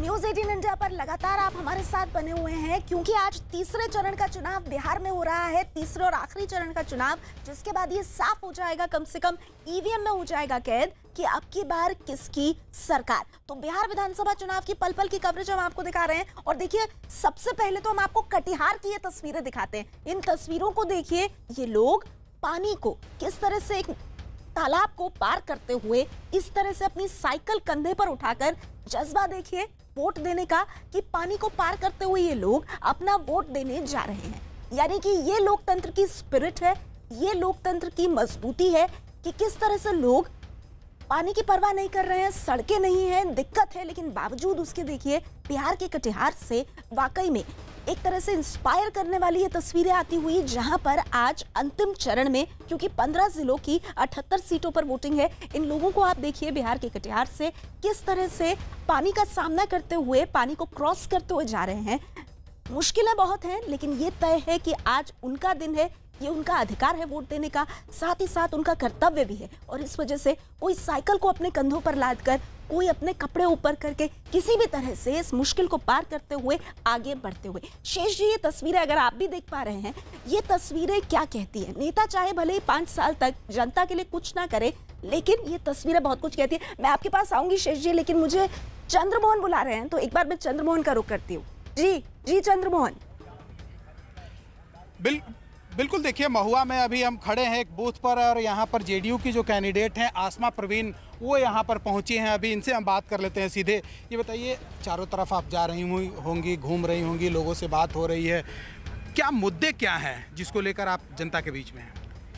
news 18 India पर लगातार आप हमारे साथ बने हुए हैं क्योंकि आज तीसरे चरण का चुनाव बिहार में हो रहा है तीसरे और आखिरी चरण का चुनाव जिसके बाद ये साफ हो जाएगा कम से कम ईवीएम e में हो जाएगा कैद कि अब की बार किसकी सरकार तो बिहार विधानसभा चुनाव की पल पल की कवरेज हम आपको दिखा रहे हैं और देखिए सबसे पहले तो हम आपको कटिहार की ये तस्वीरें दिखाते हैं इन तस्वीरों को देखिए ये लोग पानी को किस तरह से एक तालाब को पार करते हुए इस तरह से अपनी साइकिल कंधे पर उठाकर जज्बा देखिए वोट देने का कि पानी को पार करते हुए ये लोग अपना वोट देने जा रहे हैं यानी कि ये लोकतंत्र की स्पिरिट है ये लोकतंत्र की मजबूती है कि किस तरह से लोग पानी की परवाह नहीं कर रहे हैं सड़कें नहीं हैं दिक्कत है लेकिन बावजूद उसके देखिए बिहार के कटिहार से वाकई में एक तरह से इंस्पायर करने वाली ये तस्वीरें आती हुई जहां पर आज अंतिम चरण में क्योंकि 15 जिलों की 78 सीटों पर वोटिंग है इन लोगों को आप देखिए बिहार के कटिहार से किस तरह से पानी का सामना करते हुए पानी को क्रॉस करते हुए जा रहे हैं मुश्किलें बहुत हैं लेकिन ये तय है कि आज उनका दिन है ये उनका अधिकार है वोट देने का साथ ही साथ उनका कर्तव्य भी है और इस वजह से कोई साइकिल को अपने कंधों पर लाद कर कोई अपने कपड़े ऊपर करके किसी भी तरह से इस मुश्किल को पार करते हुए आगे बढ़ते हुए शेष जी ये तस्वीरें अगर आप भी देख पा रहे हैं ये तस्वीरें क्या कहती है नेता चाहे भले ही पांच साल तक जनता के लिए कुछ ना करे लेकिन ये तस्वीरें बहुत कुछ कहती है मैं आपके पास आऊंगी शेष जी लेकिन मुझे चंद्रमोहन बुला रहे हैं तो एक बार मैं चंद्रमोहन का रुख करती हूँ जी जी चंद्रमोहन बिल्कुल बिल्कुल देखिए महुआ में अभी हम खड़े हैं एक बूथ पर और यहाँ पर जेडीयू की जो कैंडिडेट हैं आसमा प्रवीण वो यहाँ पर पहुँची हैं अभी इनसे हम बात कर लेते हैं सीधे ये बताइए चारों तरफ आप जा रही हुई होंगी घूम रही होंगी लोगों से बात हो रही है क्या मुद्दे क्या हैं जिसको लेकर आप जनता के बीच में हैं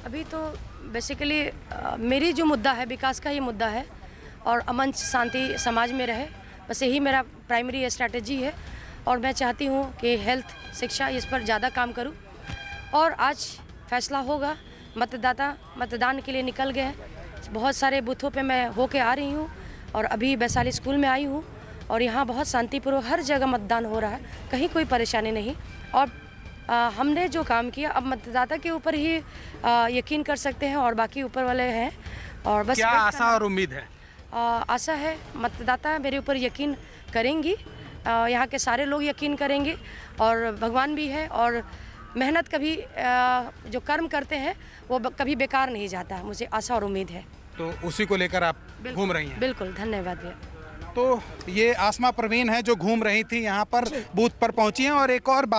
अभी तो बेसिकली मेरी जो मुद्दा है विकास का ही मुद्दा है और अमन शांति समाज में रहे बस यही मेरा प्राइमरी स्ट्रैटेजी है और मैं चाहती हूँ कि हेल्थ शिक्षा इस पर ज़्यादा काम करूँ और आज फैसला होगा मतदाता मतदान के लिए निकल गए बहुत सारे बूथों पे मैं होके आ रही हूँ और अभी वैशाली स्कूल में आई हूँ और यहाँ बहुत शांतिपूर्वक हर जगह मतदान हो रहा है कहीं कोई परेशानी नहीं और आ, हमने जो काम किया अब मतदाता के ऊपर ही आ, यकीन कर सकते हैं और बाकी ऊपर वाले हैं और बस क्या आशा और उम्मीद है आ, आशा है मतदाता मेरे ऊपर यकीन करेंगी यहाँ के सारे लोग यकीन करेंगे और भगवान भी है और मेहनत कभी जो कर्म करते हैं वो कभी बेकार नहीं जाता मुझे आशा और उम्मीद है तो उसी को लेकर आप घूम रही हैं बिल्कुल धन्यवाद भैया तो ये आसमा प्रवीण है जो घूम रही थी यहाँ पर बूथ पर पहुँची हैं और एक और बात